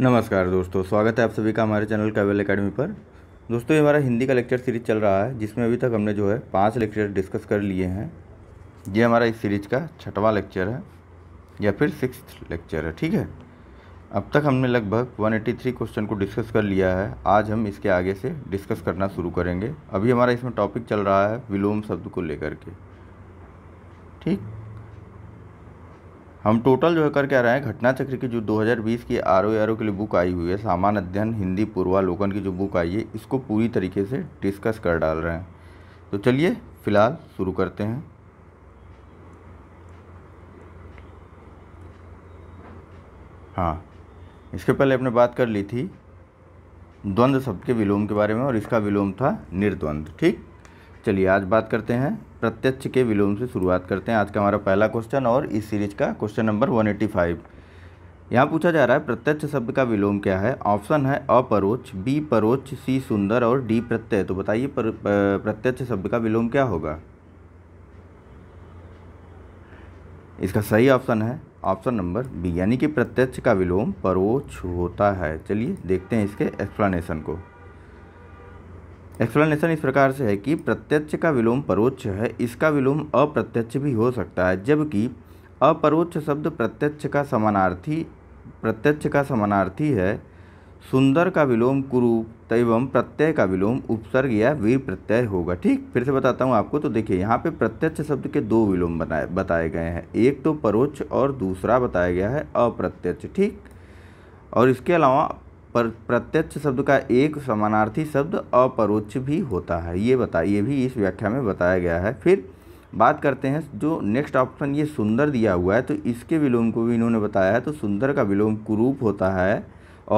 नमस्कार दोस्तों स्वागत है आप सभी का हमारे चैनल कैवल एकेडमी पर दोस्तों ये हमारा हिंदी का लेक्चर सीरीज चल रहा है जिसमें अभी तक हमने जो है पांच लेक्चर डिस्कस कर लिए हैं ये हमारा इस सीरीज का छठवां लेक्चर है या फिर सिक्स लेक्चर है ठीक है अब तक हमने लगभग 183 क्वेश्चन को डिस्कस कर लिया है आज हम इसके आगे से डिस्कस करना शुरू करेंगे अभी हमारा इसमें टॉपिक चल रहा है विलोम शब्द को लेकर के ठीक हम टोटल जो है कर क्या रहे हैं घटना चक्र की जो 2020 की आर ओ आर ओ के लिए बुक आई हुई है सामान्य अध्ययन हिंदी पूर्वालोकन की जो बुक आई है इसको पूरी तरीके से डिस्कस कर डाल रहे हैं तो चलिए फ़िलहाल शुरू करते हैं हाँ इसके पहले अपने बात कर ली थी द्वंद्व शब्द के विलोम के बारे में और इसका विलोम था निर्द्वंद ठीक चलिए आज बात करते हैं प्रत्यक्ष के विलोम से शुरुआत करते हैं आज का हमारा पहला क्वेश्चन और इस सीरीज का क्वेश्चन नंबर 185 यहाँ पूछा जा रहा है प्रत्यक्ष शब्द का विलोम क्या है ऑप्शन है अपरोच बी परोच सी सुंदर और डी प्रत्यय तो बताइए प्रत्यक्ष शब्द का विलोम क्या होगा इसका सही ऑप्शन है ऑप्शन नंबर बी यानी कि प्रत्यक्ष का विलोम परोच होता है चलिए देखते हैं इसके एक्सप्लानेशन को एक्सप्लेनेशन इस प्रकार से है कि प्रत्यक्ष का विलोम परोक्ष है इसका विलोम अप्रत्यक्ष भी हो सकता है जबकि अपरोक्ष शब्द प्रत्यक्ष का समानार्थी प्रत्यक्ष का समानार्थी है सुंदर का विलोम कुरूप एवं प्रत्यय का विलोम उपसर्ग या वीर प्रत्यय होगा ठीक फिर से बताता हूँ आपको तो देखिए यहाँ पे प्रत्यक्ष शब्द के दो विलोम बनाए बताए गए हैं एक तो परोक्ष और दूसरा बताया गया है अप्रत्यक्ष ठीक और इसके अलावा पर प्रत्यक्ष शब्द का एक समानार्थी शब्द अपरोक्ष भी होता है ये बता ये भी इस व्याख्या में बताया गया है फिर बात करते हैं जो नेक्स्ट ऑप्शन ये सुंदर दिया हुआ है तो इसके विलोम को भी इन्होंने बताया है तो सुंदर का विलोम कुरूप होता है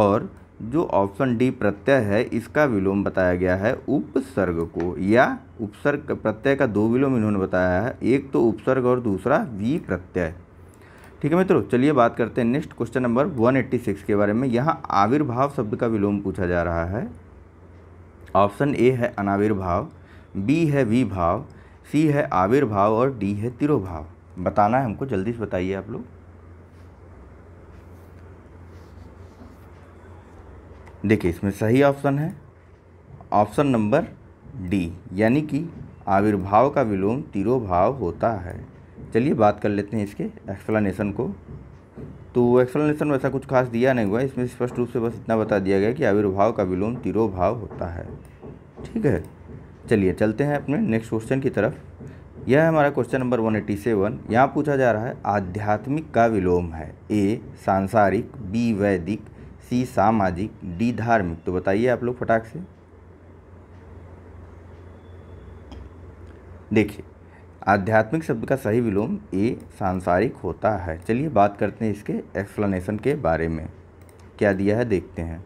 और जो ऑप्शन डी प्रत्यय है इसका विलोम बताया गया है उपसर्ग को या उपसर्ग प्रत्यय का दो विलोम इन्होंने बताया है एक तो उपसर्ग और दूसरा वी प्रत्यय ठीक है मित्रों चलिए बात करते हैं नेक्स्ट क्वेश्चन नंबर 186 के बारे में यहाँ आविर्भाव शब्द का विलोम पूछा जा रहा है ऑप्शन ए है अनाविर्भाव बी है विभाव सी है आविर्भाव और डी है तिरोभाव बताना है हमको जल्दी से बताइए आप लोग देखिए इसमें सही ऑप्शन है ऑप्शन नंबर डी यानी कि आविर्भाव का विलोम तिरोभाव होता है चलिए बात कर लेते हैं इसके एक्सप्लानेशन को तो एक्सप्लेनेशन वैसा कुछ खास दिया नहीं हुआ इसमें स्पष्ट रूप से बस इतना बता दिया गया कि आविर्भाव का विलोम तिरोभाव होता है ठीक है चलिए चलते हैं अपने नेक्स्ट क्वेश्चन की तरफ यह है हमारा question number one eighty seven यहाँ पूछा जा रहा है आध्यात्मिक का विलोम है ए सांसारिक बी वैदिक सी सामाजिक डी धार्मिक तो बताइए आप लोग फटाक से देखिए आध्यात्मिक शब्द का सही विलोम ए सांसारिक होता है चलिए बात करते हैं इसके एक्सप्लेनेशन के बारे में क्या दिया है देखते हैं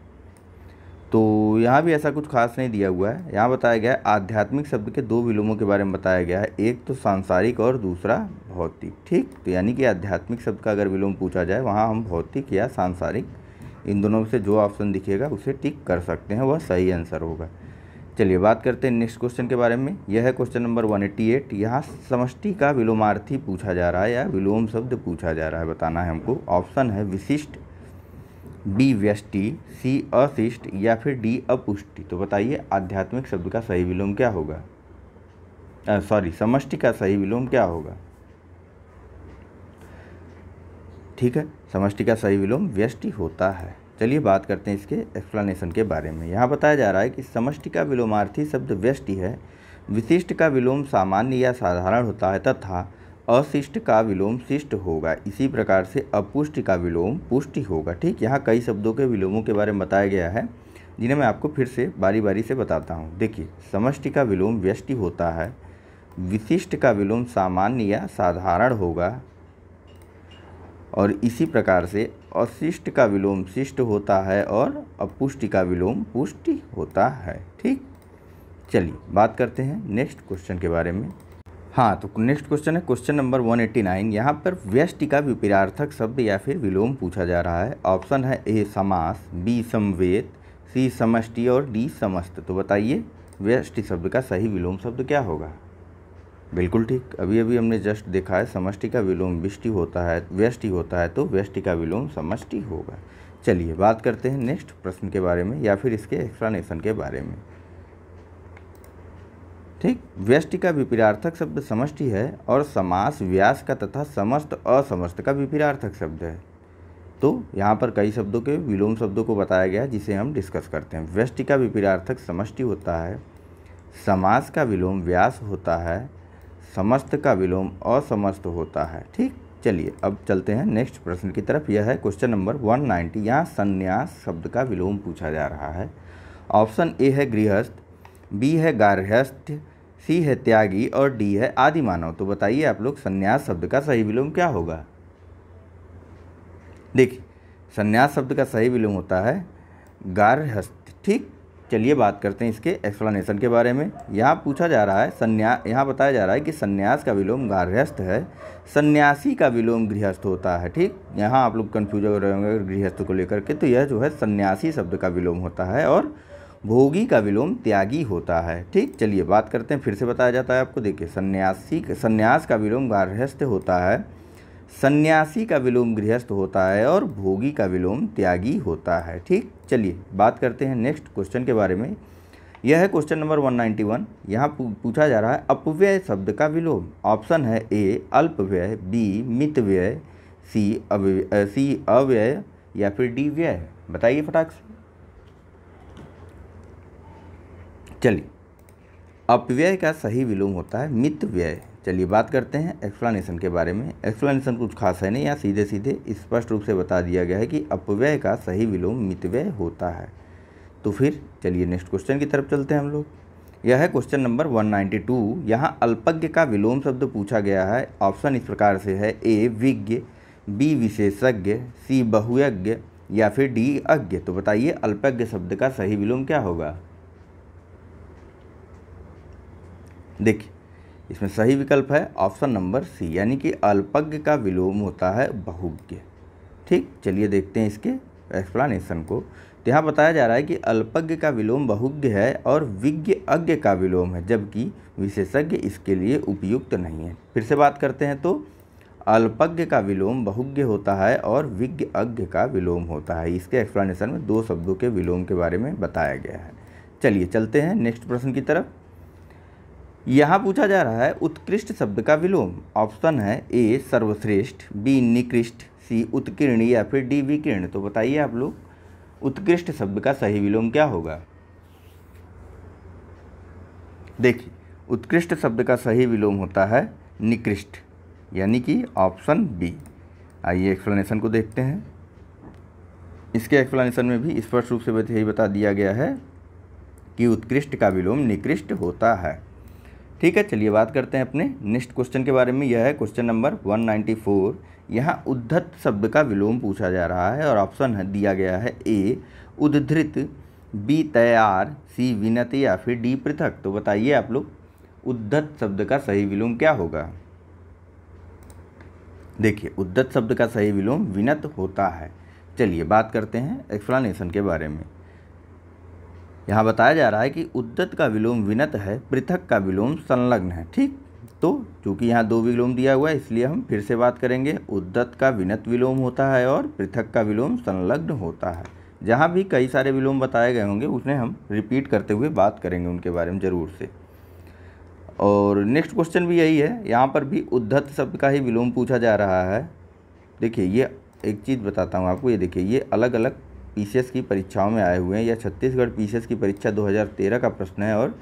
तो यहाँ भी ऐसा कुछ खास नहीं दिया हुआ है यहाँ बताया गया है आध्यात्मिक शब्द के दो विलोमों के बारे में बताया गया है एक तो सांसारिक और दूसरा भौतिक ठीक तो यानी कि आध्यात्मिक शब्द का अगर विलोम पूछा जाए वहाँ हम भौतिक या सांसारिक इन दोनों से जो ऑप्शन दिखेगा उसे टिक कर सकते हैं वह सही आंसर होगा चलिए बात करते हैं नेक्स्ट क्वेश्चन के बारे में यह है question number one eighty eight यहाँ समष्टि का विलोमार्थी पूछा जा रहा है या विलोम शब्द पूछा जा रहा है बताना है हमको ऑप्शन है विशिष्ट बी व्यष्टि सी अशिष्ट या फिर डी अपुष्टि तो बताइए आध्यात्मिक शब्द का सही विलोम क्या होगा सॉरी समष्टि का सही विलोम क्या होगा ठीक है समष्टि का सही विलोम व्यष्टि होता है चलिए बात करते हैं इसके एक्सप्लेनेशन के बारे में यहाँ बताया जा रहा है कि समष्टि का विलोमार्थी शब्द व्यष्टि है विशिष्ट का विलोम सामान्य या साधारण होता है तथा अशिष्ट का विलोम शिष्ट होगा इसी प्रकार से अपुष्टि का विलोम पुष्टि होगा ठीक यहाँ कई शब्दों के विलोमों के बारे में बताया गया है जिन्हें मैं आपको फिर से बारी बारी से बताता हूँ देखिए समष्टि का विलोम व्यष्टि होता है विशिष्ट का विलोम सामान्य या साधारण होगा और इसी प्रकार से अशिष्ट का विलोम शिष्ट होता है और अपुष्टि का विलोम पुष्टि होता है ठीक चलिए बात करते हैं नेक्स्ट क्वेश्चन के बारे में हाँ तो नेक्स्ट क्वेश्चन है क्वेश्चन नंबर 189 एट्टी नाइन यहाँ पर व्यष्टि का विपरार्थक शब्द या फिर विलोम पूछा जा रहा है ऑप्शन है ए समास बी समवेत सी समष्टि और डी समस्त तो बताइए व्यष्टि शब्द का सही विलोम शब्द क्या होगा बिल्कुल ठीक अभी अभी हमने जस्ट देखा है समष्टि का विलोम विष्टि होता है व्यष्टि होता है तो व्यष्टि का विलोम समष्टि होगा चलिए बात करते हैं नेक्स्ट प्रश्न के बारे में या फिर इसके एक्सप्लानेशन के बारे में ठीक व्यष्टि का विपरार्थक शब्द समष्टि है और समास व्यास का तथा समस्त असमस्त का विपरार्थक शब्द है तो यहाँ पर कई शब्दों के विलोम शब्दों को बताया गया जिसे हम डिस्कस करते हैं व्यष्टि का विपरार्थक समष्टि होता है समास का विलोम व्यास होता है समस्त का विलोम असमस्त होता है ठीक चलिए अब चलते हैं नेक्स्ट प्रश्न की तरफ यह है क्वेश्चन नंबर 190 नाइन्टी यहाँ संन्यास शब्द का विलोम पूछा जा रहा है ऑप्शन ए है गृहस्थ बी है गार्हस्थ सी है त्यागी और डी है आदि मानव तो बताइए आप लोग संन्यास शब्द का सही विलोम क्या होगा देखिए संन्यास शब्द का सही विलोम होता है गार्हस्थ ठीक चलिए बात करते हैं इसके एक्सप्लेनेशन के बारे में यहाँ पूछा जा रहा है सन्या यहाँ बताया जा रहा है कि सन्यास का विलोम गार्हस्थ है सन्यासी का विलोम गृहस्थ होता है ठीक यहाँ आप लोग कन्फ्यूज हो रहे होंगे गृहस्थ को लेकर के तो यह जो है सन्यासी शब्द का विलोम होता है और भोगी का विलोम त्यागी होता है ठीक चलिए बात करते हैं फिर से बताया जाता है आपको देखिए सन्यासी सन्यास का विलोम गार्हस्थ होता है सन्यासी का विलोम गृहस्थ होता है और भोगी का विलोम त्यागी होता है ठीक चलिए बात करते हैं नेक्स्ट क्वेश्चन के बारे में यह है क्वेश्चन नंबर 191 नाइन्टी वन यहाँ पूछा जा रहा है अपव्यय शब्द का विलोम ऑप्शन है ए अल्पव्यय बी मित व्यय सी अव्यय सी अव्यय या फिर डी व्यय बताइए फटाक से चलिए अपव्यय का सही विलोम होता है मित व्यय चलिए बात करते हैं एक्सप्लानेशन के बारे में एक्सप्लानेशन कुछ खास है नहीं या सीधे सीधे स्पष्ट रूप से बता दिया गया है कि अपव्यय का सही विलोम मितव्यय होता है तो फिर चलिए नेक्स्ट क्वेश्चन की तरफ चलते हैं हम लोग यह है क्वेश्चन नंबर 192 नाइन्टी टू यहाँ अल्पज्ञ का विलोम शब्द पूछा गया है ऑप्शन इस प्रकार से है ए विज्ञ बी विशेषज्ञ सी बहुयज्ञ या फिर डी अज्ञ तो बताइए अल्पज्ञ शब्द का सही विलोम क्या होगा देखिए इसमें सही विकल्प है ऑप्शन नंबर सी यानी कि अल्पज्ञ का विलोम होता है बहुज्ञ ठीक चलिए देखते हैं इसके एक्सप्लानेशन को तो यहाँ बताया जा रहा है कि अल्पज्ञ का विलोम बहुज्ञ है और विज्ञ अज्ञ का विलोम है जबकि विशेषज्ञ इसके लिए उपयुक्त नहीं है फिर से बात करते हैं तो अल्पज्ञ का विलोम बहुज्ञ होता है और विज्ञ अज्ञ का विलोम होता है इसके एक्सप्लानेशन में दो शब्दों के विलोम के बारे में बताया गया है चलिए चलते हैं नेक्स्ट प्रश्न की तरफ यहाँ पूछा जा रहा है उत्कृष्ट शब्द का विलोम ऑप्शन है ए सर्वश्रेष्ठ बी निकृष्ट सी उत्कीर्ण या फिर डी विकीर्ण तो बताइए आप लोग उत्कृष्ट शब्द का सही विलोम क्या होगा देखिए उत्कृष्ट शब्द का सही विलोम होता है निकृष्ट यानी कि ऑप्शन बी आइए एक्सप्लेनेशन को देखते हैं इसके एक्सप्लेनेशन में भी स्पष्ट रूप से यही बता दिया गया है कि उत्कृष्ट का विलोम निकृष्ट होता है ठीक है चलिए बात करते हैं अपने नेक्स्ट क्वेश्चन के बारे में यह है क्वेश्चन नंबर 194 नाइन्टी फोर यहाँ उद्धत शब्द का विलोम पूछा जा रहा है और ऑप्शन है दिया गया है ए उद्धृत बी तैयार सी विनत या फिर डी पृथक तो बताइए आप लोग उद्धत शब्द का सही विलोम क्या होगा देखिए उद्धत शब्द का सही विलोम विनत होता है चलिए बात करते हैं एक्सप्लानेशन के बारे में यहाँ बताया जा रहा है कि उद्दत का विलोम विनत है पृथक का विलोम संलग्न है ठीक तो चूँकि यहाँ दो विलोम दिया हुआ है इसलिए हम फिर से बात करेंगे उद्दत का विनत विलोम होता है और पृथक का विलोम संलग्न होता है जहाँ भी कई सारे विलोम बताए गए होंगे उसने हम रिपीट करते हुए बात करेंगे उनके बारे में ज़रूर से और नेक्स्ट क्वेश्चन भी यही है यहाँ पर भी उद्धत शब्द का ही विलोम पूछा जा रहा है देखिए ये एक चीज़ बताता हूँ आपको ये देखिए ये अलग अलग पीसीएस की परीक्षाओं में आए हुए हैं यह छत्तीसगढ़ पीसीएस की परीक्षा 2013 का प्रश्न है और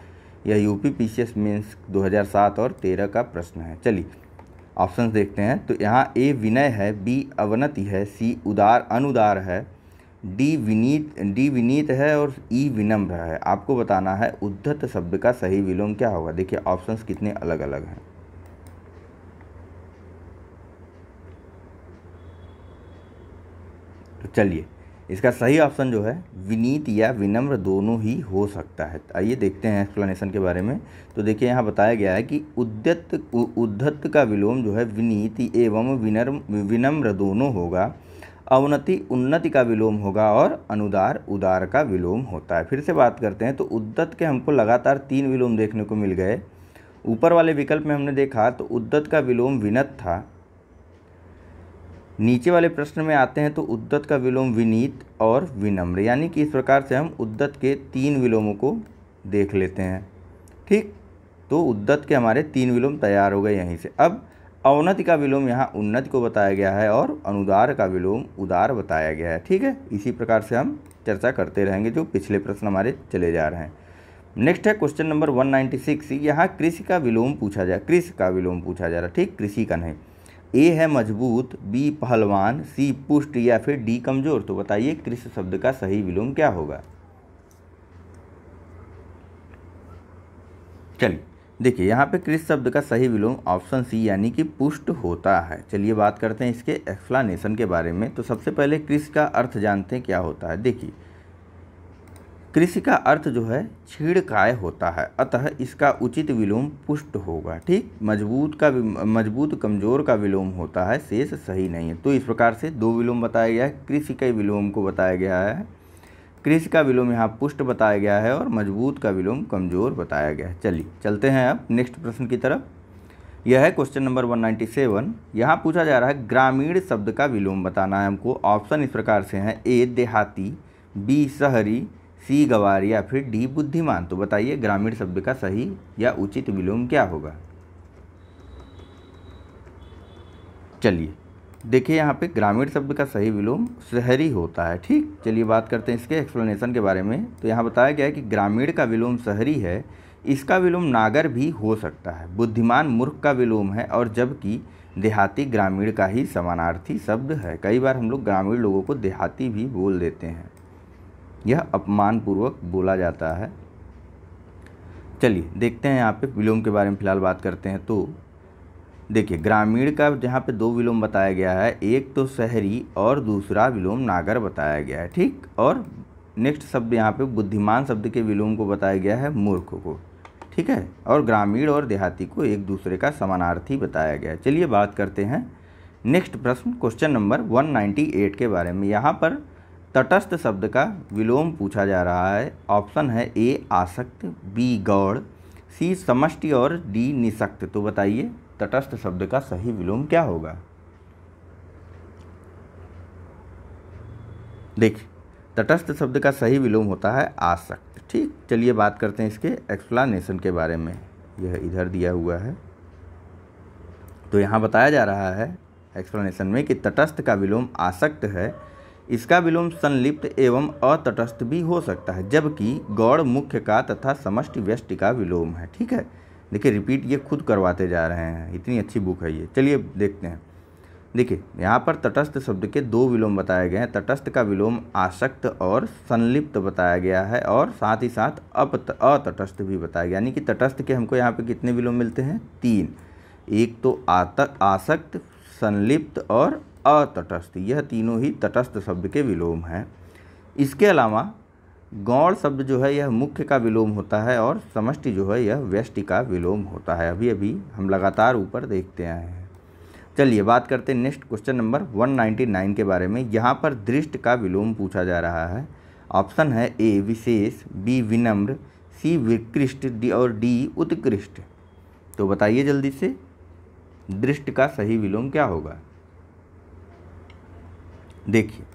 यह यूपी पीसीएस मेंस 2007 और 13 का प्रश्न है चलिए ऑप्शन देखते हैं तो यहाँ ए विनय है बी अवनति है सी उदार अनुदार है डी विनीत डी विनीत है और ई e, विनम्र है आपको बताना है उद्धत शब्द का सही विलोम क्या होगा देखिए ऑप्शंस कितने अलग अलग हैं तो चलिए इसका सही ऑप्शन जो है विनीत या विनम्र दोनों ही हो सकता है आइए देखते हैं एक्सप्लेनेशन के बारे में तो देखिए यहाँ बताया गया है कि उद्यत उद्धत का विलोम जो है विनीत एवं विनम्र विनम्र दोनों होगा अवनति उन्नति का विलोम होगा और अनुदार उदार का विलोम होता है फिर से बात करते हैं तो उद्दत के हमको लगातार तीन विलोम देखने को मिल गए ऊपर वाले विकल्प में हमने देखा तो उद्दत का विलोम विनत था नीचे वाले प्रश्न में आते हैं तो उद्दत का विलोम विनीत और विनम्र यानी कि इस प्रकार से हम उद्दत के तीन विलोमों को देख लेते हैं ठीक तो उद्दत के हमारे तीन विलोम तैयार हो गए यहीं से अब अवनति का विलोम यहाँ उन्नति को बताया गया है और अनुदार का विलोम उदार बताया गया है ठीक है इसी प्रकार से हम चर्चा करते रहेंगे जो पिछले प्रश्न हमारे चले जा रहे हैं नेक्स्ट है क्वेश्चन नंबर 196 यहाँ कृषि का विलोम पूछा जाए कृषि का विलोम पूछा जा रहा ठीक कृषि का नहीं ए है मजबूत बी पहलवान सी पुष्ट या फिर डी कमज़ोर तो बताइए कृष्ण शब्द का सही विलोम क्या होगा चलिए देखिए यहाँ पे कृष्ण शब्द का सही विलोम ऑप्शन सी यानी कि पुष्ट होता है चलिए बात करते हैं इसके एक्सप्लानेशन के बारे में तो सबसे पहले कृष्ण का अर्थ जानते हैं क्या होता है देखिए कृषि का अर्थ जो है छिड़काय होता है अतः इसका उचित विलोम पुष्ट होगा ठीक मजबूत का मजबूत कमजोर का विलोम होता है शेष सही नहीं है तो इस प्रकार से दो विलोम बताया गया है कृषि के विलोम को बताया गया है कृषि का विलोम यहाँ पुष्ट बताया गया है और मजबूत का विलोम कमजोर बताया गया है चलिए चलते हैं अब नेक्स्ट प्रश्न की तरफ यह है क्वेश्चन नंबर 197 यहाँ पूछा जा रहा है ग्रामीण शब्द का विलोम बताना है हमको ऑप्शन इस प्रकार से हैं ए देहाती बी शहरी सी गवार या फिर डी बुद्धिमान तो बताइए ग्रामीण शब्द का सही या उचित विलोम क्या होगा चलिए देखिए यहाँ पे ग्रामीण शब्द का सही विलोम शहरी होता है ठीक चलिए बात करते हैं इसके एक्सप्लेनेशन के बारे में तो यहाँ बताया गया है कि ग्रामीण का विलोम शहरी है इसका विलोम नागर भी हो सकता है बुद्धिमान मूर्ख का विलोम है और जबकि देहाती ग्रामीण का ही समानार्थी शब्द है कई बार हम लोग ग्रामीण लोगों को देहाती भी बोल देते हैं यह अपमानपूर्वक बोला जाता है चलिए देखते हैं यहाँ पे विलोम के बारे में फ़िलहाल बात करते हैं तो देखिए ग्रामीण का जहाँ पे दो विलोम बताया गया है एक तो शहरी और दूसरा विलोम नागर बताया गया है ठीक और नेक्स्ट शब्द यहाँ पे बुद्धिमान शब्द के विलोम को बताया गया है मूर्ख को ठीक है और ग्रामीण और देहाती को एक दूसरे का समानार्थी बताया गया है चलिए बात करते हैं नेक्स्ट प्रश्न क्वेश्चन नंबर वन के बारे में यहाँ पर तटस्थ शब्द का विलोम पूछा जा रहा है ऑप्शन है ए आसक्त बी गौड़ सी समष्टि और डी निशक्त तो बताइए तटस्थ शब्द का सही विलोम क्या होगा देखिए तटस्थ शब्द का सही विलोम होता है आसक्त ठीक चलिए बात करते हैं इसके एक्सप्लानेशन के बारे में यह इधर दिया हुआ है तो यहाँ बताया जा रहा है एक्सप्लानेशन में कि तटस्थ का विलोम आसक्त है इसका विलोम संलिप्त एवं अतटस्थ भी हो सकता है जबकि गौड़ मुख्य का तथा समष्टि व्यष्टि का विलोम है ठीक है देखिए रिपीट ये खुद करवाते जा रहे हैं इतनी अच्छी बुक है ये चलिए देखते हैं देखिए यहाँ पर तटस्थ शब्द के दो विलोम बताए गए हैं तटस्थ का विलोम आसक्त और संलिप्त बताया गया है और साथ ही साथ अप अतटस्थ भी बताया गया यानी कि तटस्थ के हमको यहाँ पे कितने विलोम मिलते हैं तीन एक तो आत आसक्त संलिप्त और अतटस्थ यह तीनों ही तटस्थ शब्द के विलोम हैं इसके अलावा गौण शब्द जो है यह मुख्य का विलोम होता है और समष्टि जो है यह व्यष्टि का विलोम होता है अभी अभी हम लगातार ऊपर देखते आए हैं चलिए बात करते हैं नेक्स्ट क्वेश्चन नंबर 199 के बारे में यहाँ पर दृष्ट का विलोम पूछा जा रहा है ऑप्शन है ए विशेष बी विनम्र सी विकृष्ट डी और डी उत्कृष्ट तो बताइए जल्दी से दृष्ट का सही विलोम क्या होगा देखिए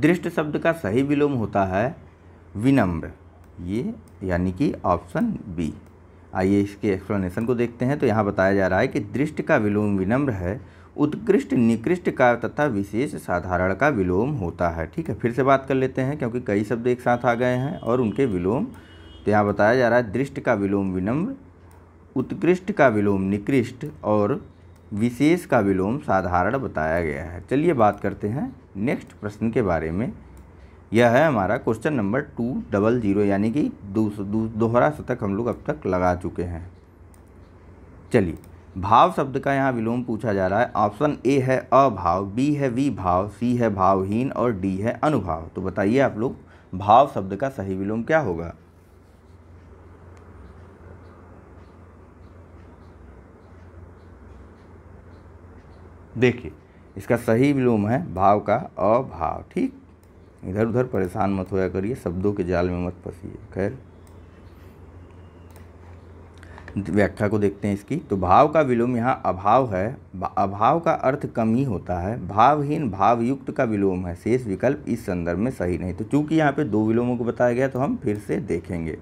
दृष्ट शब्द का सही विलोम होता है विनम्र ये यानी कि ऑप्शन बी आइए इसके एक्सप्लेनेशन को देखते हैं तो यहाँ बताया जा रहा है कि दृष्ट का विलोम विनम्र है उत्कृष्ट निकृष्ट का तथा विशेष साधारण का विलोम होता है ठीक है फिर से बात कर लेते हैं क्योंकि कई शब्द एक साथ आ गए हैं और उनके विलोम तो यहाँ बताया जा रहा है दृष्ट का विलोम विनम्र उत्कृष्ट का विलोम निकृष्ट और विशेष का विलोम साधारण बताया गया है चलिए बात करते हैं नेक्स्ट प्रश्न के बारे में यह है हमारा question number two double zero यानी कि दोहरा शतक हम लोग अब तक लगा चुके हैं चलिए भाव शब्द का यहाँ विलोम पूछा जा रहा है ऑप्शन ए है अभाव बी है वी भाव सी है भावहीन और डी है अनुभाव तो बताइए आप लोग भाव शब्द का सही विलोम क्या होगा देखिए इसका सही विलोम है भाव का अभाव ठीक इधर उधर परेशान मत होया करिए शब्दों के जाल में मत फंसिए खैर व्याख्या को देखते हैं इसकी तो भाव का विलोम यहाँ अभाव है अभाव का अर्थ कम ही होता है भावहीन भावयुक्त का विलोम है शेष विकल्प इस संदर्भ में सही नहीं तो चूंकि यहाँ पे दो विलोमों को बताया गया तो हम फिर से देखेंगे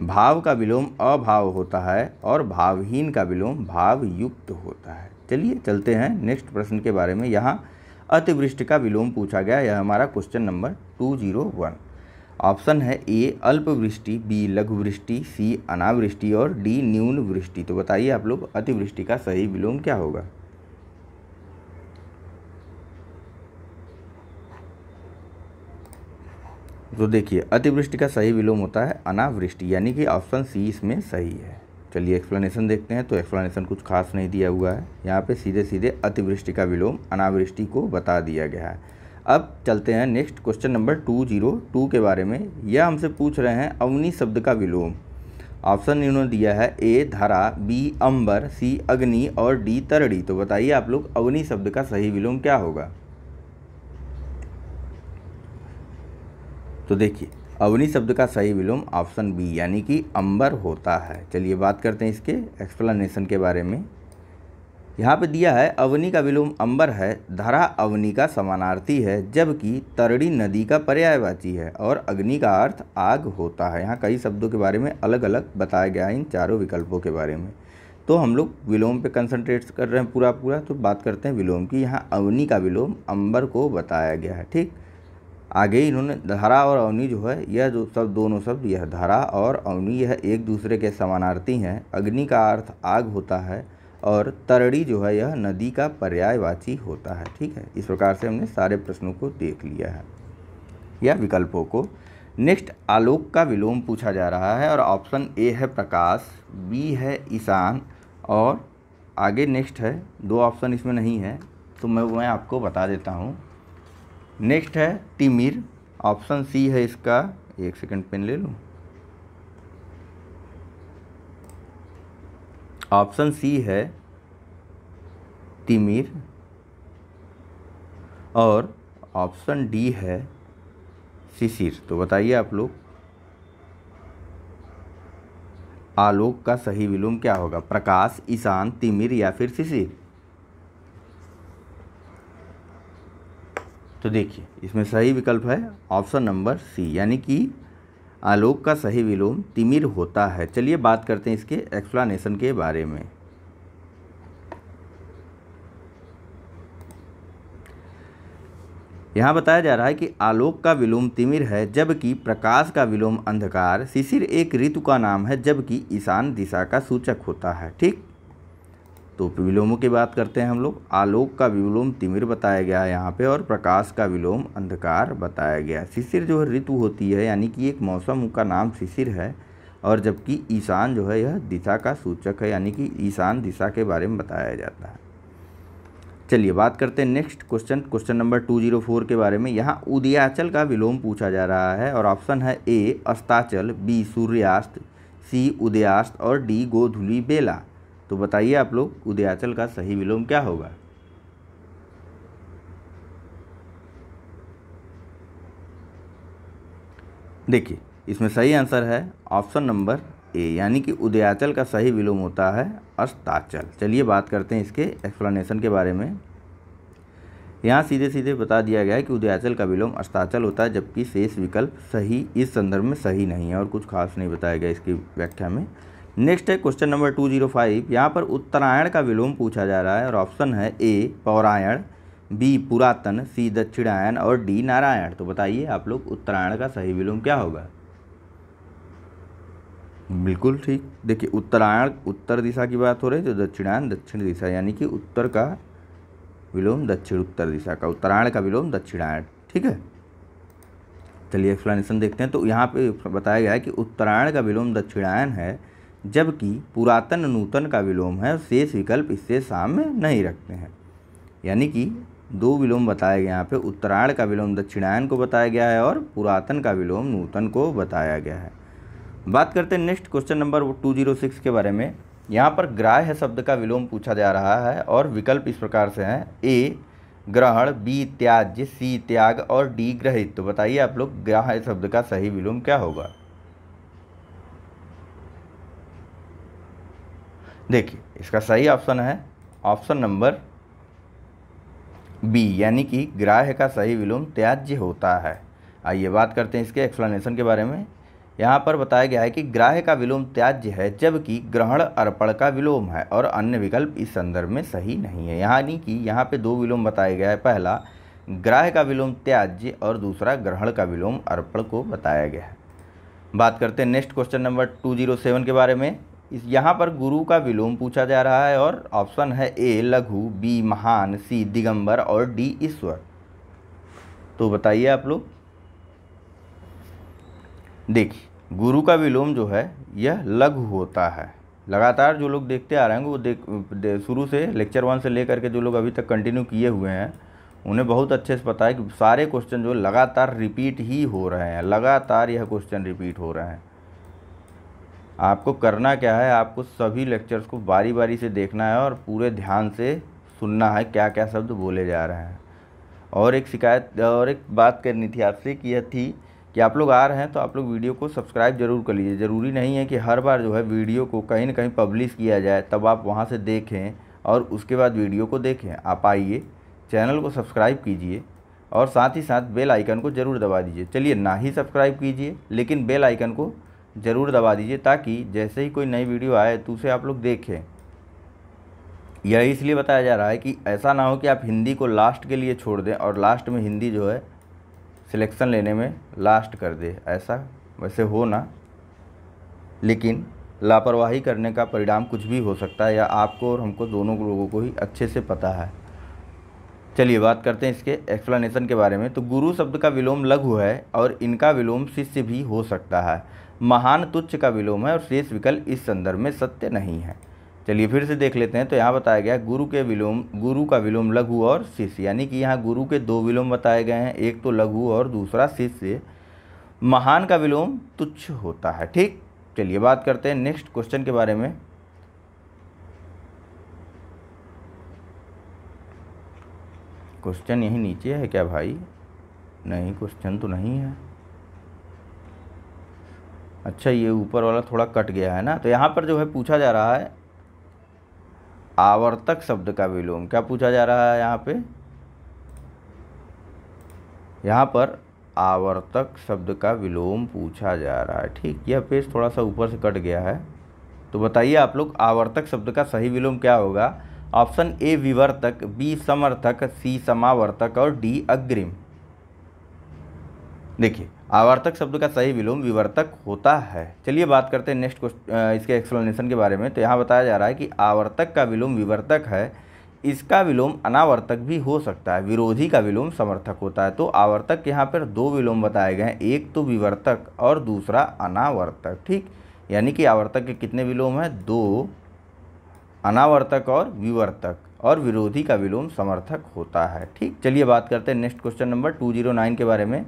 भाव का विलोम अभाव होता है और भावहीन का विलोम भावयुक्त होता है चलिए चलते हैं नेक्स्ट प्रश्न के बारे में यहाँ अतिवृष्टि का विलोम पूछा गया यह हमारा question number two zero one option है ए अल्पवृष्टि बी लघुवृष्टि सी अनावृष्टि और डी न्यून वृष्टि तो बताइए आप लोग अतिवृष्टि का सही विलोम क्या होगा तो देखिए अतिवृष्टि का सही विलोम होता है अनावृष्टि यानी कि ऑप्शन सी इसमें सही है चलिए एक्सप्लेनेशन देखते हैं तो एक्सप्लेनेशन कुछ खास नहीं दिया हुआ है यहाँ पे सीधे सीधे अतिवृष्टि का विलोम अनावृष्टि को बता दिया गया है अब चलते हैं next question number two zero two के बारे में यह हमसे पूछ रहे हैं अवनी शब्द का विलोम ऑप्शन इन्होंने दिया है ए धारा बी अंबर सी अग्नि और डी तरड़ी तो बताइए आप लोग अवनी शब्द का सही विलोम क्या होगा तो देखिए अवनी शब्द का सही विलोम ऑप्शन बी यानी कि अंबर होता है चलिए बात करते हैं इसके एक्सप्लेनेशन के बारे में यहाँ पे दिया है अवनी का विलोम अंबर है धरा अवनी का समानार्थी है जबकि तरड़ी नदी का पर्यायवाची है और अग्नि का अर्थ आग होता है यहाँ कई शब्दों के बारे में अलग अलग बताया गया है इन चारों विकल्पों के बारे में तो हम लोग विलोम पे कंसंट्रेट कर रहे हैं पूरा पूरा तो बात करते हैं विलोम की यहाँ अवनी का विलोम अंबर को बताया गया है ठीक आगे इन्होंने धारा और अवनी जो है यह जो शब्द दोनों शब्द यह धारा और अवनी यह एक दूसरे के समानार्थी हैं अग्नि का अर्थ आग होता है और तरड़ी जो है यह नदी का पर्यायवाची होता है ठीक है इस प्रकार से हमने सारे प्रश्नों को देख लिया है या विकल्पों को नेक्स्ट आलोक का विलोम पूछा जा रहा है और ऑप्शन ए है प्रकाश बी है ईशान और आगे नेक्स्ट है दो ऑप्शन इसमें नहीं है तो मैं मैं आपको बता देता हूँ नेक्स्ट है तिमिर ऑप्शन सी है इसका एक सेकंड पेन ले लूँ ऑप्शन सी है तिमिर और ऑप्शन डी है शिशिर तो बताइए आप लोग आलोक का सही विलोम क्या होगा प्रकाश ईशान तिमिर या फिर शिशिर तो देखिए इसमें सही विकल्प है ऑप्शन नंबर सी यानी कि आलोक का सही विलोम तिमिर होता है चलिए बात करते हैं इसके एक्सप्लानेशन के बारे में यहाँ बताया जा रहा है कि आलोक का विलोम तिमिर है जबकि प्रकाश का विलोम अंधकार शिशिर एक ऋतु का नाम है जबकि ईशान दिशा का सूचक होता है ठीक तो विलोमों की बात करते हैं हम लोग आलोक का विलोम तिमिर बताया गया है यहाँ पे और प्रकाश का विलोम अंधकार बताया गया शिशिर जो है ऋतु होती है यानी कि एक मौसम का नाम शिशिर है और जबकि ईशान जो है यह दिशा का सूचक है यानी कि ईशान दिशा के बारे में बताया जाता है चलिए बात करते हैं next question question number two zero four के बारे में यहाँ उदयाचल का विलोम पूछा जा रहा है और ऑप्शन है ए अस्ताचल बी सूर्यास्त सी उदयास्त और डी गोधुली बेला तो बताइए आप लोग उदयाचल का सही विलोम क्या होगा देखिए इसमें सही आंसर है ऑप्शन नंबर ए यानी कि उदयाचल का सही विलोम होता है अस्ताचल चलिए बात करते हैं इसके एक्सप्लेनेशन के बारे में यहाँ सीधे सीधे बता दिया गया है कि उदयाचल का विलोम अस्ताचल होता है जबकि शेष विकल्प सही इस संदर्भ में सही नहीं है और कुछ खास नहीं बताया गया इसकी व्याख्या में नेक्स्ट है question number two zero five यहाँ पर उत्तरायण का विलोम पूछा जा रहा है और ऑप्शन है ए पौरायण बी पुरातन सी दक्षिणायन और डी नारायण तो बताइए आप लोग उत्तरायण का सही विलोम क्या होगा बिल्कुल ठीक देखिए उत्तरायण उत्तर दिशा की बात हो रही है तो दक्षिणायन दक्षिण दिशा यानी कि उत्तर का विलोम दक्षिण उत्तर दिशा का उत्तरायण का विलोम दक्षिणायण ठीक है चलिए एक्सप्लेनेशन देखते हैं तो यहाँ पे बताया गया है कि उत्तरायण का विलोम दक्षिणायन है जबकि पुरातन नूतन का विलोम है शेष विकल्प इससे साम्य नहीं रखते हैं यानी कि दो विलोम बताए गए यहाँ पे उत्तरायण का विलोम दक्षिणायन को बताया गया है और पुरातन का विलोम नूतन को बताया गया है बात करते हैं next question number two zero six के बारे में यहाँ पर ग्राह्य शब्द का विलोम पूछा जा रहा है और विकल्प इस प्रकार से हैं ए ग्रहण बी त्याज्य सी त्याग और डी ग्रहित तो बताइए आप लोग ग्राह्य शब्द का सही विलोम क्या होगा देखिए इसका सही ऑप्शन है ऑप्शन नंबर बी यानी कि ग्राह्य का सही विलोम त्याज्य होता है आइए बात करते हैं इसके एक्सप्लेनेशन के बारे में यहाँ पर बताया गया है कि ग्राह्य का विलोम त्याज्य है जबकि ग्रहण अर्पण का विलोम है और अन्य विकल्प इस संदर्भ में सही नहीं है यानी कि यहाँ पे दो विलोम बताया गया है पहला ग्राह्य का विलोम त्याज्य और दूसरा ग्रहण का विलोम अर्पण को बताया गया है बात करते हैं next question number two zero seven के बारे में इस यहाँ पर गुरु का विलोम पूछा जा रहा है और ऑप्शन है ए लघु बी महान सी दिगंबर और डी ईश्वर तो बताइए आप लोग देखिए गुरु का विलोम जो है यह लघु होता है लगातार जो लोग देखते आ रहे हैं वो देख दे, शुरू से लेक्चर वन से लेकर के जो लोग अभी तक कंटिन्यू किए हुए हैं उन्हें बहुत अच्छे से पता है कि सारे क्वेश्चन जो लगातार रिपीट ही हो रहे हैं लगातार यह क्वेश्चन रिपीट हो रहे हैं आपको करना क्या है आपको सभी लेक्चर्स को बारी बारी से देखना है और पूरे ध्यान से सुनना है क्या क्या शब्द बोले जा रहे हैं और एक शिकायत और एक बात करनी थी आपसे कि यह थी कि आप लोग आ रहे हैं तो आप लोग वीडियो को सब्सक्राइब जरूर कर लीजिए ज़रूरी नहीं है कि हर बार जो है वीडियो को कहीं ना कहीं पब्लिश किया जाए तब आप वहाँ से देखें और उसके बाद वीडियो को देखें आप आइए चैनल को सब्सक्राइब कीजिए और साथ ही साथ बेल आइकन को ज़रूर दबा दीजिए चलिए ना ही सब्सक्राइब कीजिए लेकिन बेल आइकन को ज़रूर दबा दीजिए ताकि जैसे ही कोई नई वीडियो आए तो उसे आप लोग देखें यह इसलिए बताया जा रहा है कि ऐसा ना हो कि आप हिंदी को लास्ट के लिए छोड़ दें और लास्ट में हिंदी जो है सिलेक्शन लेने में लास्ट कर दे ऐसा वैसे हो ना लेकिन लापरवाही करने का परिणाम कुछ भी हो सकता है या आपको और हमको दोनों लोगों को ही अच्छे से पता है चलिए बात करते हैं इसके एक्सप्लेनेशन के बारे में तो गुरु शब्द का विलोम लघु है और इनका विलोम शिष्य भी हो सकता है महान तुच्छ का विलोम है और शेष विकल्प इस संदर्भ में सत्य नहीं है चलिए फिर से देख लेते हैं तो यहाँ बताया गया गुरु के विलोम गुरु का विलोम लघु और शिष्य यानी कि यहाँ गुरु के दो विलोम बताए गए हैं एक तो लघु और दूसरा शिष्य महान का विलोम तुच्छ होता है ठीक चलिए बात करते हैं नेक्स्ट क्वेश्चन के बारे में क्वेश्चन यही नीचे है क्या भाई नहीं क्वेश्चन तो नहीं है अच्छा ये ऊपर वाला थोड़ा कट गया है ना तो यहाँ पर जो है पूछा जा रहा है आवर्तक शब्द का विलोम क्या पूछा जा रहा है यहाँ पे यहाँ पर आवर्तक शब्द का विलोम पूछा जा रहा है ठीक यह पेज थोड़ा सा ऊपर से कट गया है तो बताइए आप लोग आवर्तक शब्द का सही विलोम क्या होगा ऑप्शन ए विवर्तक बी समर्थक सी समावर्तक और डी अग्रिम देखिए आवर्तक शब्द का सही विलोम विवर्तक होता है चलिए बात करते हैं नेक्स्ट क्वेश्चन इसके एक्सप्लेनेशन के बारे में तो यहाँ बताया जा रहा है कि आवर्तक का विलोम विवर्तक है इसका विलोम अनावर्तक भी हो सकता है विरोधी का विलोम समर्थक होता है तो आवर्तक यहाँ पर दो विलोम बताए गए हैं एक तो विवर्तक और दूसरा अनावर्तक ठीक यानी कि आवर्तक के कितने विलोम हैं दो अनावर्तक और विवर्तक और विरोधी का विलोम समर्थक होता है ठीक चलिए बात करते हैं next question number two zero nine के बारे में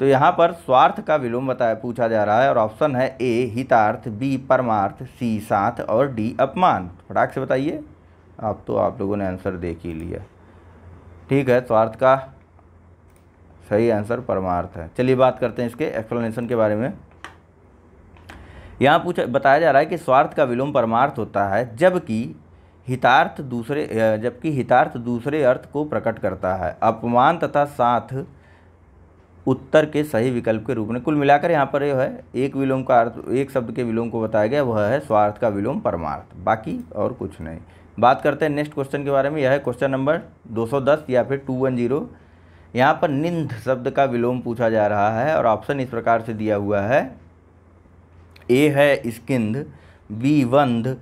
तो यहाँ पर स्वार्थ का विलोम बताया पूछा जा रहा है और ऑप्शन है ए हितार्थ बी परमार्थ सी साथ और डी अपमान फटाक से बताइए आप तो आप लोगों ने आंसर देख ही लिया ठीक है स्वार्थ का सही आंसर परमार्थ है चलिए बात करते हैं इसके एक्सप्लेनेशन के बारे में यहाँ पूछा बताया जा रहा है कि स्वार्थ का विलोम परमार्थ होता है जबकि हितार्थ दूसरे जबकि हितार्थ दूसरे अर्थ को प्रकट करता है अपमान तथा साथ उत्तर के सही विकल्प के रूप में कुल मिलाकर यहाँ पर यह है एक विलोम का अर्थ एक शब्द के विलोम को बताया गया वह है स्वार्थ का विलोम परमार्थ बाकी और कुछ नहीं बात करते हैं नेक्स्ट क्वेश्चन के बारे में यह है क्वेश्चन नंबर 210 या फिर 210 यहाँ पर निंद शब्द का विलोम पूछा जा रहा है और ऑप्शन इस प्रकार से दिया हुआ है ए है स्किंद बी वंध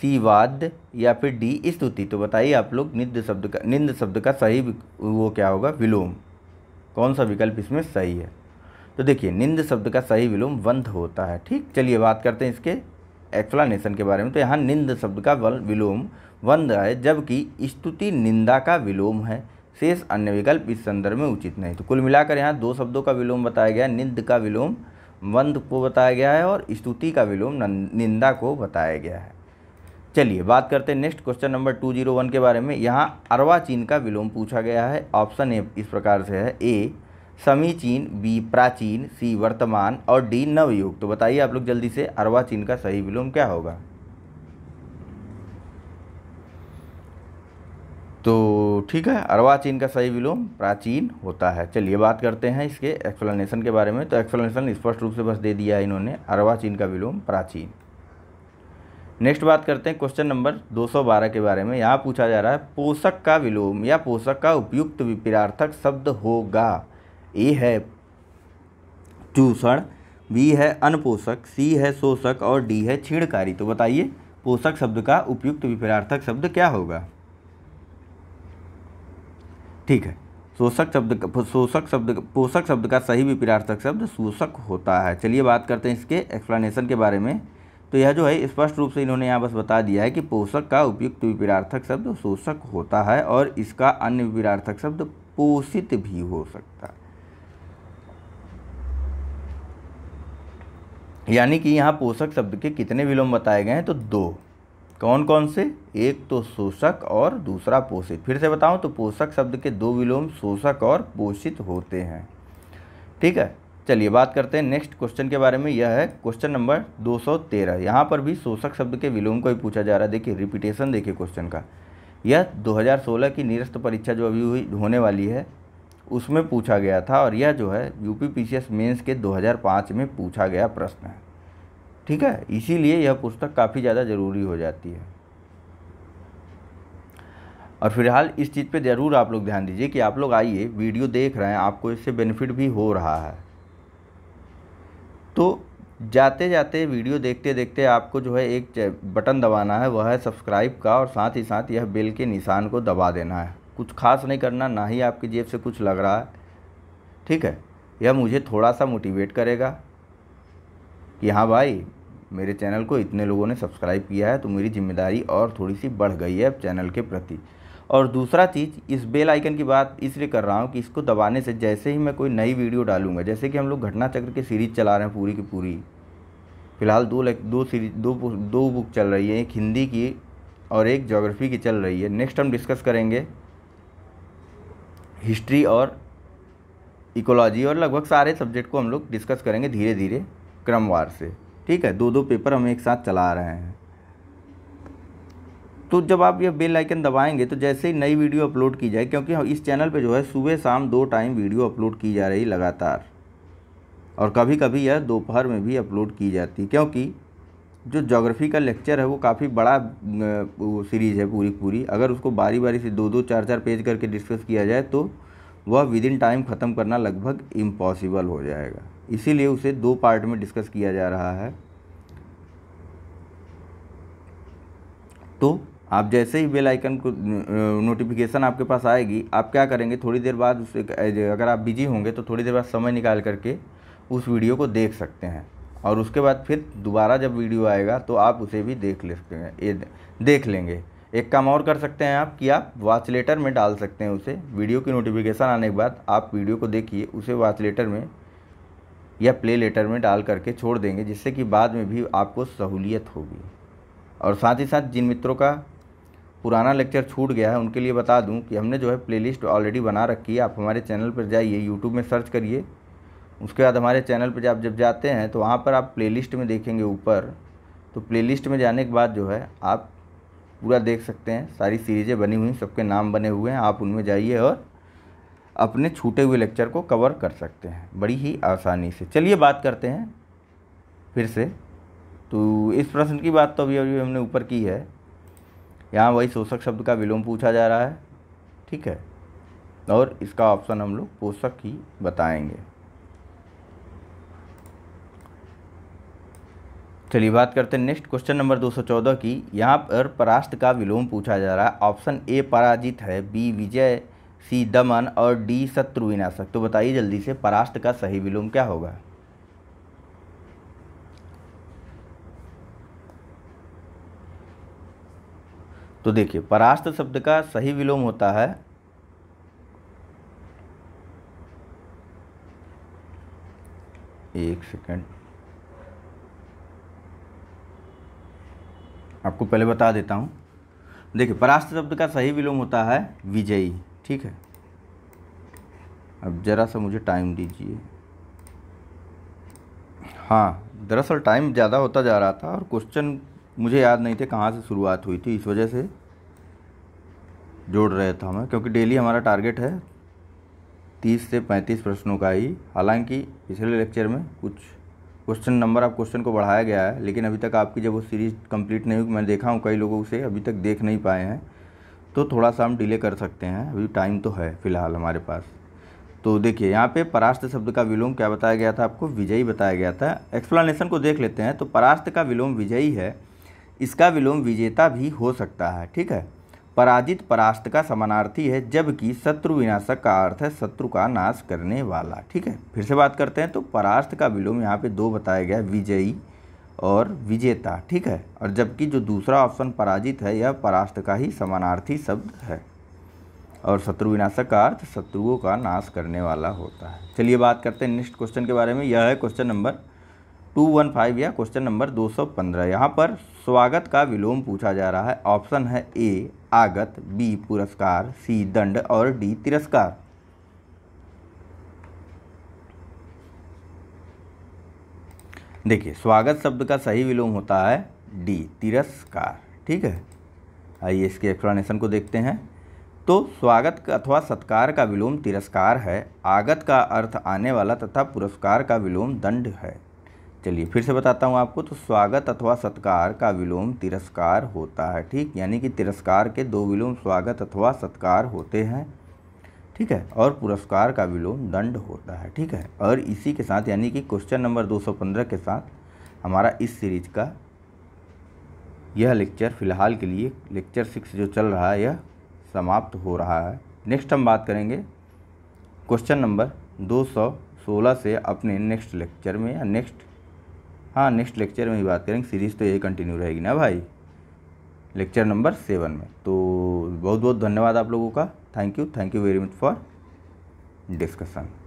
सी वाद्य या फिर डी स्तुति तो बताइए आप लोग निंद शब्द का निंद शब्द का सही वो क्या होगा विलोम कौन सा विकल्प इसमें सही है तो देखिए निंद शब्द का सही विलोम वंध होता है ठीक चलिए बात करते हैं इसके एक्सप्लानेशन के बारे में तो यहाँ निंद शब्द का विलोम वंध है जबकि स्तुति निंदा का विलोम है शेष अन्य विकल्प इस संदर्भ में उचित नहीं तो कुल मिलाकर यहाँ दो शब्दों का विलोम बताया गया निंद का विलोम वंद को बताया गया है और स्तुति का विलोम निंदा को बताया गया है चलिए बात करते हैं next question number two zero one के बारे में यहाँ अरवा चीन का विलोम पूछा गया है ऑप्शन ए इस प्रकार से है ए समीचीन बी प्राचीन सी वर्तमान और डी नवयुग तो बताइए आप लोग जल्दी से अरवा चीन का सही विलोम क्या होगा तो ठीक है अरवा चीन का सही विलोम प्राचीन होता है चलिए बात करते हैं इसके एक्सप्लेनेशन के बारे में तो एक्सप्लेनेशन स्पष्ट रूप से बस दे दिया है इन्होंने अरवा चीन का विलोम प्राचीन नेक्स्ट बात करते हैं क्वेश्चन नंबर 212 के बारे में यहाँ पूछा जा रहा है पोषक का विलोम या पोषक का उपयुक्त विपरार्थक शब्द होगा ए है चूषण बी है अनपोषक सी है शोषक और डी है छीणकारी तो बताइए पोषक शब्द का उपयुक्त विपरार्थक शब्द क्या होगा ठीक है शोषक शब्द शोषक शब्द पोषक शब्द का सही विपरार्थक शब्द शोषक होता है चलिए बात करते हैं इसके एक्सप्लेनेशन के बारे में तो यह जो है स्पष्ट रूप से इन्होंने यहाँ बस बता दिया है कि पोषक का उपयुक्त विपरार्थक शब्द शोषक होता है और इसका अन्य विपरार्थक शब्द पोषित भी हो सकता है यानी कि यहाँ पोषक शब्द के कितने विलोम बताए गए हैं तो दो कौन कौन से एक तो शोषक और दूसरा पोषित फिर से बताऊँ तो पोषक शब्द के दो विलोम शोषक और पोषित होते हैं ठीक है चलिए बात करते हैं नेक्स्ट क्वेश्चन के बारे में यह है क्वेश्चन नंबर 213 यहाँ पर भी शोषक शब्द के विलोम को ही पूछा जा रहा है देखिए रिपीटेशन देखिए क्वेश्चन का यह 2016 की निरस्त परीक्षा जो अभी हुई होने वाली है उसमें पूछा गया था और यह जो है यूपी पी पी मेंस के 2005 में पूछा गया प्रश्न है ठीक है इसीलिए यह पुस्तक काफ़ी ज़्यादा ज़रूरी हो जाती है और फिलहाल इस चीज़ पे ज़रूर आप लोग ध्यान दीजिए कि आप लोग आइए वीडियो देख रहे हैं आपको इससे बेनिफिट भी हो रहा है तो जाते जाते वीडियो देखते देखते आपको जो है एक बटन दबाना है वह है सब्सक्राइब का और साथ ही साथ यह बेल के निशान को दबा देना है कुछ खास नहीं करना ना ही आपकी जेब से कुछ लग रहा है ठीक है यह मुझे थोड़ा सा मोटिवेट करेगा कि हाँ भाई मेरे चैनल को इतने लोगों ने सब्सक्राइब किया है तो मेरी जिम्मेदारी और थोड़ी सी बढ़ गई है अब चैनल के प्रति और दूसरा चीज़ इस बेल आइकन की बात इसलिए कर रहा हूँ कि इसको दबाने से जैसे ही मैं कोई नई वीडियो डालूंगा जैसे कि हम लोग घटना चक्र की सीरीज़ चला रहे हैं पूरी की पूरी फिलहाल दो लाइक दो सीरीज दो दो बुक चल रही है एक हिंदी की और एक जोग्राफ़ी की चल रही है नेक्स्ट हम डिस्कस करेंगे हिस्ट्री और इकोलॉजी और लगभग सारे सब्जेक्ट को हम लोग डिस्कस करेंगे धीरे धीरे क्रमवार से ठीक है दो दो पेपर हम एक साथ चला रहे हैं तो जब आप ये बेल आइकन दबाएंगे तो जैसे ही नई वीडियो अपलोड की जाए क्योंकि इस चैनल पे जो है सुबह शाम दो टाइम वीडियो अपलोड की जा रही लगातार और कभी कभी यह दोपहर में भी अपलोड की जाती क्योंकि जो जोग्राफ़ी का लेक्चर है वो काफ़ी बड़ा वो सीरीज़ है पूरी पूरी अगर उसको बारी बारी से दो दो चार चार पेज करके डिस्कस किया जाए तो वह विद इन टाइम ख़त्म करना लगभग इम्पॉसिबल हो जाएगा इसीलिए उसे दो पार्ट में डिस्कस किया जा रहा है तो आप जैसे ही बेल आइकन को नोटिफिकेशन आपके पास आएगी आप क्या करेंगे थोड़ी देर बाद उसे अगर आप बिजी होंगे तो थोड़ी देर बाद समय निकाल करके उस वीडियो को देख सकते हैं और उसके बाद फिर दोबारा जब वीडियो आएगा तो आप उसे भी देख ले सकते हैं ये देख लेंगे एक काम और कर सकते हैं आप कि आप वॉच लेटर में डाल सकते हैं उसे वीडियो की नोटिफिकेशन आने के बाद आप वीडियो को देखिए उसे वॉच लेटर में या प्ले लेटर में डाल करके छोड़ देंगे जिससे कि बाद में भी आपको सहूलियत होगी और साथ ही साथ जिन मित्रों का पुराना लेक्चर छूट गया है उनके लिए बता दूं कि हमने जो है प्लेलिस्ट ऑलरेडी बना रखी है आप हमारे चैनल पर जाइए यूट्यूब में सर्च करिए उसके बाद हमारे चैनल पर आप जब जाते हैं तो वहाँ पर आप प्लेलिस्ट में देखेंगे ऊपर तो प्लेलिस्ट में जाने के बाद जो है आप पूरा देख सकते हैं सारी सीरीज़ें बनी हुई सबके नाम बने हुए हैं आप उनमें जाइए और अपने छूटे हुए लेक्चर को कवर कर सकते हैं बड़ी ही आसानी से चलिए बात करते हैं फिर से तो इस प्रश्न की बात तो अभी अभी हमने ऊपर की है यहाँ वही शोषक शब्द का विलोम पूछा जा रहा है ठीक है और इसका ऑप्शन हम लोग पोषक ही बताएंगे चलिए बात करते हैं नेक्स्ट क्वेश्चन नंबर 214 की यहाँ पर परास्त का विलोम पूछा जा रहा है ऑप्शन ए पराजित है बी विजय सी दमन और डी शत्रु विनाशक तो बताइए जल्दी से परास्त का सही विलोम क्या होगा तो देखिए परास्त शब्द का सही विलोम होता है एक सेकंड आपको पहले बता देता हूं देखिए परास्त शब्द का सही विलोम होता है विजयी ठीक है अब ज़रा सा मुझे टाइम दीजिए हाँ दरअसल टाइम ज़्यादा होता जा रहा था और क्वेश्चन मुझे याद नहीं थे कहाँ से शुरुआत हुई थी इस वजह से जोड़ रहे था मैं क्योंकि डेली हमारा टारगेट है तीस से पैंतीस प्रश्नों का ही हालांकि पिछले लेक्चर में कुछ क्वेश्चन नंबर आप क्वेश्चन को बढ़ाया गया है लेकिन अभी तक आपकी जब वो सीरीज़ कंप्लीट नहीं हुई मैं देखा हूँ कई लोगों से अभी तक देख नहीं पाए हैं तो थोड़ा सा हम डिले कर सकते हैं अभी टाइम तो है फिलहाल हमारे पास तो देखिए यहाँ पे परास्त शब्द का विलोम क्या बताया गया था आपको विजयी बताया गया था एक्सप्लानेशन को देख लेते हैं तो परास्त का विलोम विजयी है इसका विलोम विजेता भी हो सकता है ठीक है पराजित परास्त का समानार्थी है जबकि शत्रु विनाशक का अर्थ है शत्रु का नाश करने वाला ठीक है फिर से बात करते हैं तो परास्त का विलोम यहाँ पे दो बताया गया विजयी और विजेता ठीक है और जबकि जो दूसरा ऑप्शन पराजित है यह परास्त का ही समानार्थी शब्द है और शत्रु विनाशक का अर्थ शत्रुओं का नाश करने वाला होता है चलिए बात करते हैं नेक्स्ट क्वेश्चन के बारे में यह है question number two one five या क्वेश्चन नंबर दो सौ पंद्रह यहाँ पर स्वागत का विलोम पूछा जा रहा है ऑप्शन है ए आगत बी पुरस्कार सी दंड और डी तिरस्कार देखिए स्वागत शब्द का सही विलोम होता है डी तिरस्कार ठीक है आइए इसके एक्सप्लेनेशन को देखते हैं तो स्वागत अथवा सत्कार का विलोम तिरस्कार है आगत का अर्थ आने वाला तथा पुरस्कार का विलोम दंड है चलिए फिर से बताता हूँ आपको तो स्वागत अथवा सत्कार का विलोम तिरस्कार होता है ठीक यानी कि तिरस्कार के दो विलोम स्वागत अथवा सत्कार होते हैं ठीक है और पुरस्कार का विलोम दंड होता है ठीक है और इसी के साथ यानी कि क्वेश्चन नंबर 215 के साथ हमारा इस सीरीज का यह लेक्चर फ़िलहाल के लिए लेक्चर सिक्स जो चल रहा है यह समाप्त हो रहा है नेक्स्ट हम बात करेंगे क्वेश्चन नंबर दो से अपने नेक्स्ट लेक्चर में या नेक्स्ट हाँ नेक्स्ट लेक्चर में ही बात करेंगे सीरीज़ तो यही कंटिन्यू रहेगी ना भाई लेक्चर नंबर सेवन में तो बहुत बहुत धन्यवाद आप लोगों का thank you thank you very much for discussion